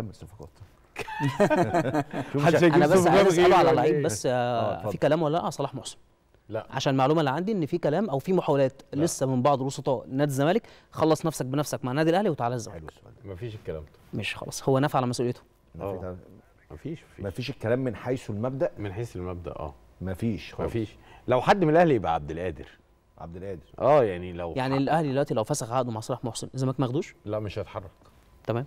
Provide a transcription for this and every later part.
كمل صفقات انا بس عايز اساله على إيه؟ لعيب بس آه, آه، في كلام ولا لا صلاح محسن لا عشان المعلومه اللي عندي ان في كلام او في محاولات لا. لسه من بعض الوسطاء نادي الزمالك خلص نفسك بنفسك مع النادي الاهلي وتعالى الزمالك مفيش الكلام ده مش خلاص هو نفع على مسؤوليته آه. مفيش مفيش مفيش الكلام من حيث المبدا من حيث المبدا اه مفيش ما مفيش لو حد من الاهلي يبقى عبد القادر عبد القادر اه يعني لو يعني الاهلي دلوقتي لو فسخ عقده مع صلاح محسن الزمالك ما ياخدوش لا مش هيتحرك تمام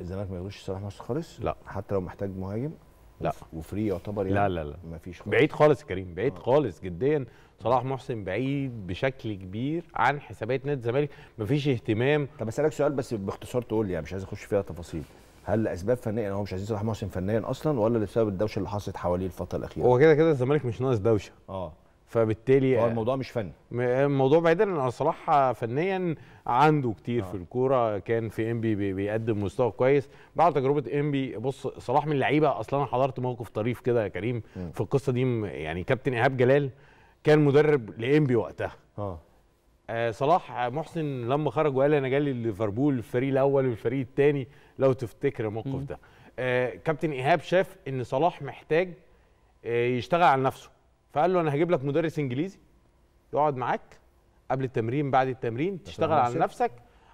الزمالك ما يغش صلاح محسن خالص لا حتى لو محتاج مهاجم لا وفري يعتبر يعني لا لا لا مفيش خالص. بعيد خالص يا كريم بعيد آه. خالص جديا صلاح محسن بعيد بشكل كبير عن حسابات نادي الزمالك مفيش اهتمام طب اسالك سؤال بس باختصار تقول لي يعني مش عايز اخش فيها تفاصيل هل لاسباب فنيه هو مش عايزين صلاح محسن فنيا اصلا ولا لسبب الدوشه اللي حصلت حواليه الفتره الاخيره؟ هو كده كده الزمالك مش ناقص دوشه اه فبالتالي هو الموضوع مش فني الموضوع بعيدا عن صلاح فنيا عنده كتير آه. في الكوره كان في انبي بيقدم مستوى كويس بعد تجربه انبي بص صلاح من اللعيبه اصلا انا حضرت موقف طريف كده يا كريم م. في القصه دي يعني كابتن ايهاب جلال كان مدرب لانبي وقتها آه. آه صلاح محسن لما خرج وقال انا جالي ليفربول الفريق الاول والفريق الثاني لو تفتكر الموقف ده آه كابتن ايهاب شاف ان صلاح محتاج آه يشتغل على نفسه فقال له انا هجيب لك مدرس انجليزي يقعد معاك قبل التمرين بعد التمرين تشتغل على نفسك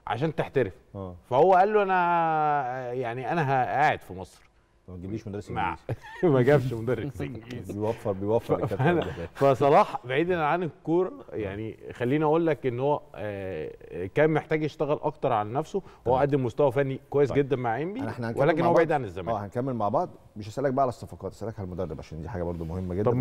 عشان تحترف أوه. فهو قال له انا يعني انا قاعد في مصر ما تجيبليش مدرس انجليزي ما جابش مدرس انجليزي بيوفر بيوفر فصلاح بعيدا عن الكوره يعني خليني اقول لك ان هو آه، كان محتاج يشتغل اكتر على نفسه هو قدم مستوى فني كويس طيب. جدا مع انبي ولكن هو بعيد عن الزمالك اه هنكمل مع بعض مش هسالك بقى على الصفقات هسالك على المدرب عشان دي حاجه برده مهمه جدا